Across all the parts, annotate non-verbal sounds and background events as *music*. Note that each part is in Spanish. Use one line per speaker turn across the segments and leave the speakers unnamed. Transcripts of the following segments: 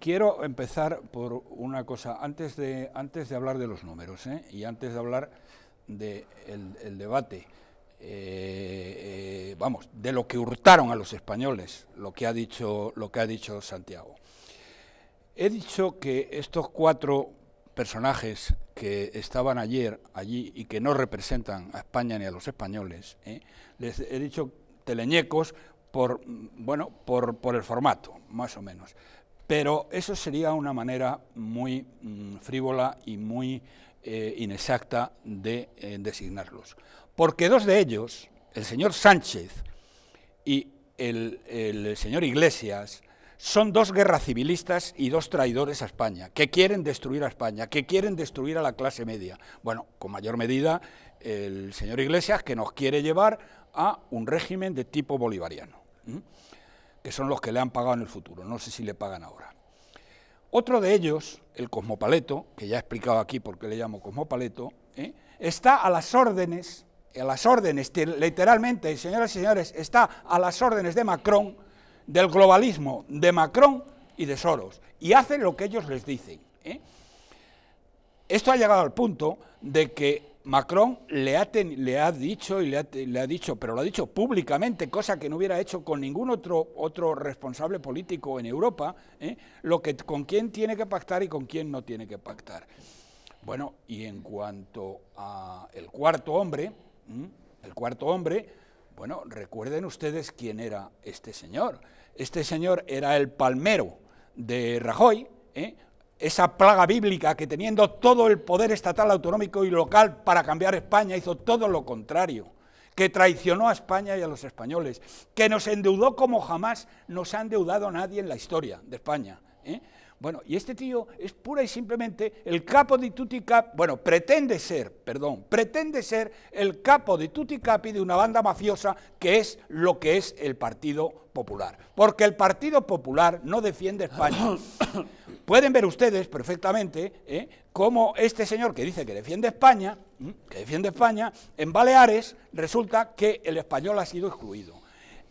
Quiero empezar por una cosa, antes de, antes de hablar de los números ¿eh? y antes de hablar del debate, eh, eh, vamos, de lo que hurtaron a los españoles, lo que, ha dicho, lo que ha dicho Santiago. He dicho que estos cuatro personajes que estaban ayer allí y que no representan a España ni a los españoles, les he dicho teleñecos por, bueno, por, por el formato, más o menos. Pero eso sería una manera muy mm, frívola y muy eh, inexacta de eh, designarlos. Porque dos de ellos, el señor Sánchez y el, el señor Iglesias, son dos guerras civilistas y dos traidores a España, que quieren destruir a España, que quieren destruir a la clase media. Bueno, con mayor medida el señor Iglesias, que nos quiere llevar a un régimen de tipo bolivariano que son los que le han pagado en el futuro, no sé si le pagan ahora. Otro de ellos, el cosmopaleto, que ya he explicado aquí por qué le llamo cosmopaleto, ¿eh? está a las órdenes, a las órdenes, literalmente, señoras y señores, está a las órdenes de Macron, del globalismo de Macron y de Soros, y hace lo que ellos les dicen. ¿eh? Esto ha llegado al punto de que Macron le ha, le ha dicho y le ha, ha, dicho, pero lo ha dicho públicamente, cosa que no hubiera hecho con ningún otro, otro responsable político en Europa, ¿eh? lo que, con quién tiene que pactar y con quién no tiene que pactar. Bueno, y en cuanto al cuarto hombre, el cuarto hombre, bueno, recuerden ustedes quién era este señor. Este señor era el palmero de Rajoy, ¿eh? esa plaga bíblica que teniendo todo el poder estatal, autonómico y local para cambiar España, hizo todo lo contrario, que traicionó a España y a los españoles, que nos endeudó como jamás nos ha endeudado nadie en la historia de España. ¿eh? Bueno, y este tío es pura y simplemente el capo de tutti capi, bueno, pretende ser, perdón, pretende ser el capo de tutti capi de una banda mafiosa que es lo que es el Partido Popular. Porque el Partido Popular no defiende España. *coughs* pueden ver ustedes perfectamente ¿eh? cómo este señor que dice que defiende España, que defiende España, en Baleares resulta que el español ha sido excluido.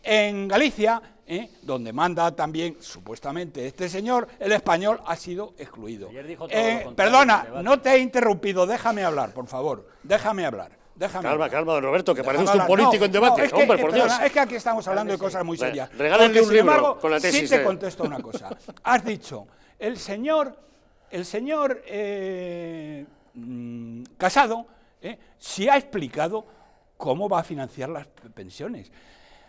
En Galicia, ¿eh? donde manda también supuestamente este señor, el español ha sido excluido. Eh, perdona, no te he interrumpido, déjame hablar, por favor, déjame hablar. Déjame calma, calma, Roberto, que parece un político en debate. es que, Hombre, por Dios. Es que aquí estamos hablando de cosas muy serias. con la tesis. Sí te contesto una cosa. Has dicho, el señor, el señor eh, mm, Casado eh, sí ha explicado cómo va a financiar las pensiones.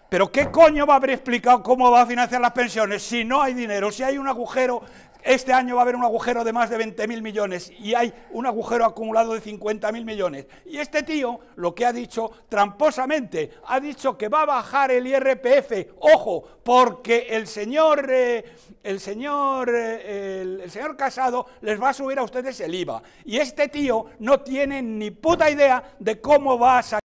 Pero ¿qué coño va a haber explicado cómo va a financiar las pensiones si no hay dinero, si hay un agujero este año va a haber un agujero de más de 20 mil millones y hay un agujero acumulado de 50 mil millones. Y este tío lo que ha dicho tramposamente, ha dicho que va a bajar el IRPF, ojo, porque el señor, eh, el señor, eh, el, el señor Casado les va a subir a ustedes el IVA. Y este tío no tiene ni puta idea de cómo va a sacar